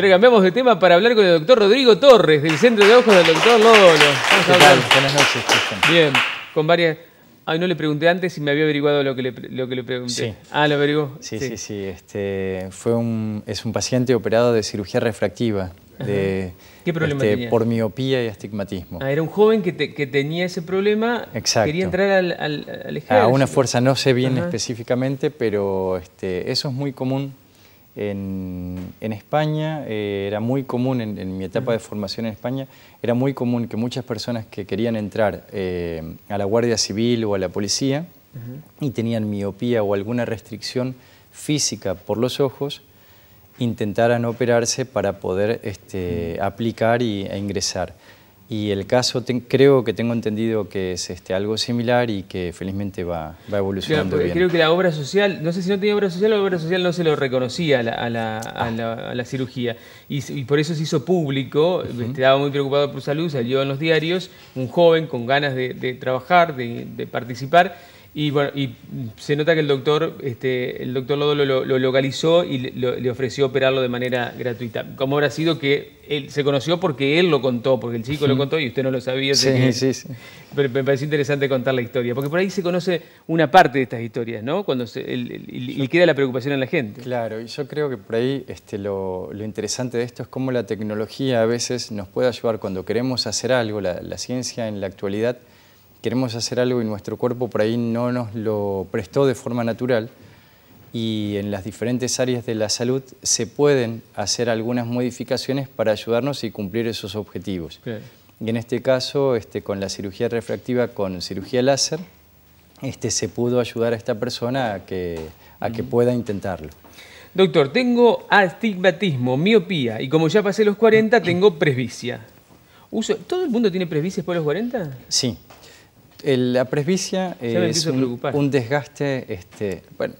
Pero cambiamos de tema para hablar con el doctor Rodrigo Torres, del Centro de Ojos del doctor Lolo. Buenas noches, Cristian. Bien, con varias... Ay, no le pregunté antes si me había averiguado lo que le, pregunté. Sí. Ah, lo averiguó. Sí, sí, sí. Este, fue un, es un paciente operado de cirugía refractiva. De, ¿Qué problema este, Por miopía y astigmatismo. Ah, era un joven que, tenía ese problema. Exacto. Quería entrar al, al, ah, ejército. A una fuerza, no sé bien específicamente, pero este, eso es muy común en, España, eh, era muy común, en, mi etapa de formación en España, era muy común que muchas personas que querían entrar eh, a la Guardia Civil o a la policía y tenían miopía o alguna restricción física por los ojos, intentaran operarse para poder este, aplicar y, e ingresar. Y el caso creo que tengo entendido que es este, algo similar y que felizmente va, evolucionando creo, bien. Creo que la obra social, no sé si no tenía obra social, la obra social no se lo reconocía a la, cirugía. Y, por eso se hizo público, este, estaba muy preocupado por salud, salió en los diarios, un joven con ganas de, trabajar, de, de participar y y se nota que el doctor, este, el doctor Lodo lo, localizó y le, ofreció operarlo de manera gratuita. ¿Cómo habrá sido que él se conoció porque él lo contó, porque el chico lo contó y usted no lo sabía? Sí, sí, sí. Pero me parece interesante contar la historia, porque por ahí se conoce una parte de estas historias, ¿no? Cuando se, y queda la preocupación en la gente. Claro, y yo creo que por ahí este, lo, interesante de esto es cómo la tecnología a veces nos puede ayudar cuando queremos hacer algo, la, la ciencia en la actualidad queremos hacer algo y nuestro cuerpo por ahí no nos lo prestó de forma natural y en las diferentes áreas de la salud se pueden hacer algunas modificaciones para ayudarnos y cumplir esos objetivos. Y en este caso, este, con la cirugía refractiva, con cirugía láser, este, se pudo ayudar a esta persona a que, a que mm. pueda intentarlo. Doctor, tengo astigmatismo, miopía y como ya pasé los 40 tengo presbicia. ¿Uso? ¿Todo el mundo tiene presbicia después de los 40? Sí, la presbicia es un, desgaste, bueno,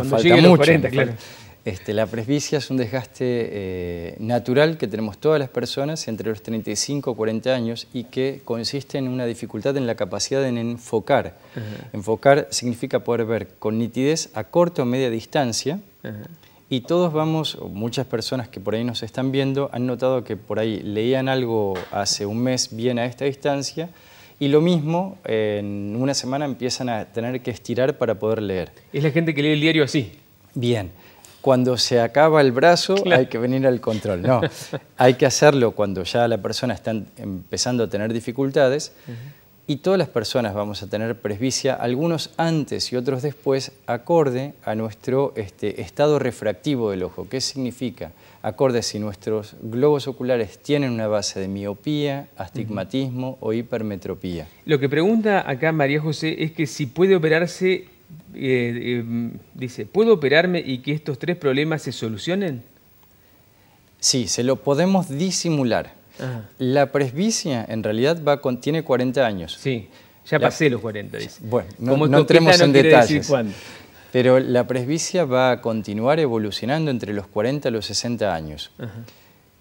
eh, falta mucho. la presbicia es un desgaste natural que tenemos todas las personas entre los 35 y 40 años y que consiste en una dificultad en la capacidad de enfocar. Enfocar significa poder ver con nitidez a corta o media distancia y todos vamos, muchas personas que por ahí nos están viendo han notado que por ahí leían algo hace un mes bien a esta distancia y lo mismo, en una semana empiezan a tener que estirar para poder leer. ¿Es la gente que lee el diario así? Bien. Cuando se acaba el brazo hay que venir al control. No, hay que hacerlo cuando ya la persona está empezando a tener dificultades y todas las personas vamos a tener presbicia, algunos antes y otros después, acorde a nuestro este, estado refractivo del ojo. ¿Qué significa? Acorde si nuestros globos oculares tienen una base de miopía, astigmatismo o hipermetropía. Lo que pregunta acá María José es que si puede operarse, eh, em, dice, ¿puedo operarme y que estos tres problemas se solucionen? Sí, se lo podemos disimular. La presbicia en realidad va tiene 40 años. Sí, ya pasé los 40, Bueno, no, entremos en detalles. pero la presbicia va a continuar evolucionando entre los 40 y los 60 años.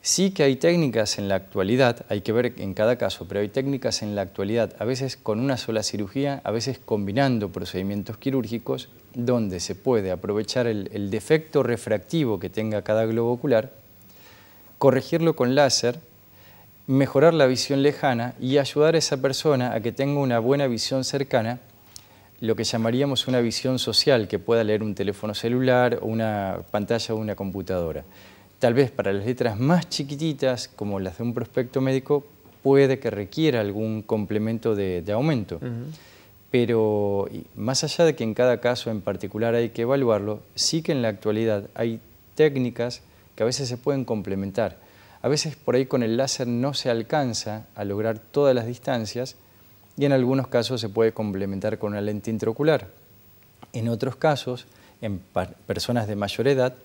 Sí que hay técnicas en la actualidad, hay que ver en cada caso, pero hay técnicas en la actualidad, a veces con una sola cirugía, a veces combinando procedimientos quirúrgicos, donde se puede aprovechar el defecto refractivo que tenga cada globo ocular, corregirlo con láser mejorar la visión lejana y ayudar a esa persona a que tenga una buena visión cercana, lo que llamaríamos una visión social, que pueda leer un teléfono celular o una pantalla o una computadora. Tal vez para las letras más chiquititas, como las de un prospecto médico, puede que requiera algún complemento de, aumento. Pero más allá de que en cada caso en particular hay que evaluarlo, sí que en la actualidad hay técnicas que a veces se pueden complementar a veces por ahí con el láser no se alcanza a lograr todas las distancias y en algunos casos se puede complementar con una lente intraocular. En otros casos, en personas de mayor edad,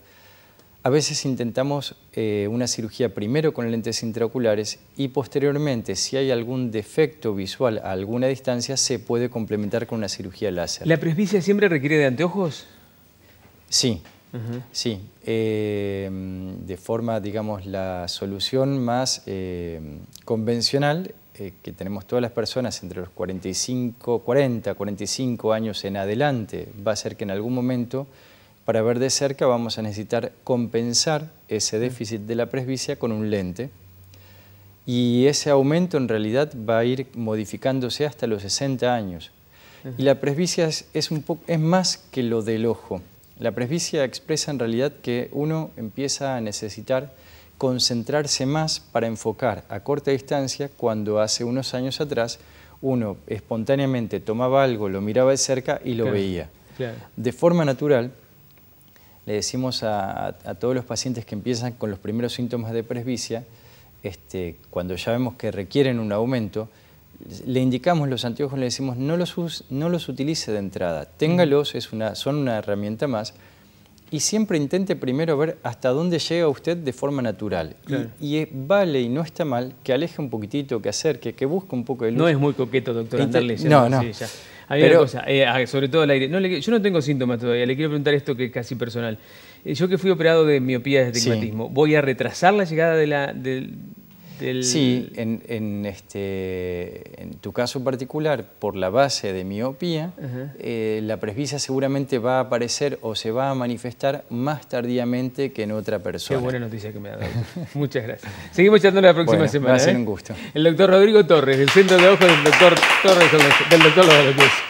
a veces intentamos eh, una cirugía primero con lentes intraoculares y posteriormente, si hay algún defecto visual a alguna distancia, se puede complementar con una cirugía láser. ¿La presbicia siempre requiere de anteojos? Sí, Sí, em, de forma, digamos, la solución más em, convencional eh, que tenemos todas las personas entre los 45, 40, 45 años en adelante va a ser que en algún momento, para ver de cerca, vamos a necesitar compensar ese déficit de la presbicia con un lente. Y ese aumento en realidad va a ir modificándose hasta los 60 años. Y la presbicia es más que lo del ojo. La presbicia expresa en realidad que uno empieza a necesitar concentrarse más para enfocar a corta distancia cuando hace unos años atrás uno espontáneamente tomaba algo, lo miraba de cerca y lo veía. De forma natural, le decimos a, todos los pacientes que empiezan con los primeros síntomas de presbicia, este, cuando ya vemos que requieren un aumento, le indicamos los anteojos, le decimos no los, no los utilice de entrada, téngalos, es una, son una herramienta más, y siempre intente primero ver hasta dónde llega usted de forma natural. Y, vale y no está mal que aleje un poquitito, que acerque, que busque un poco de luz. No es muy coqueto, doctor No, no. Hay cosa, eh, sobre todo el aire. yo no tengo síntomas todavía, le quiero preguntar esto que es casi personal. Eh, yo que fui operado de miopía desde astigmatismo, ¿voy a retrasar la llegada de la, Sí, en, en, este, en, tu caso particular, por la base de miopía, eh, la presbicia seguramente va a aparecer o se va a manifestar más tardíamente que en otra persona. Qué buena noticia que me ha dado. Muchas gracias. Seguimos charlando la próxima semana. Va a ser ¿eh? un gusto. El doctor Rodrigo Torres, del Centro de Ojos del doctor Torres, del doctor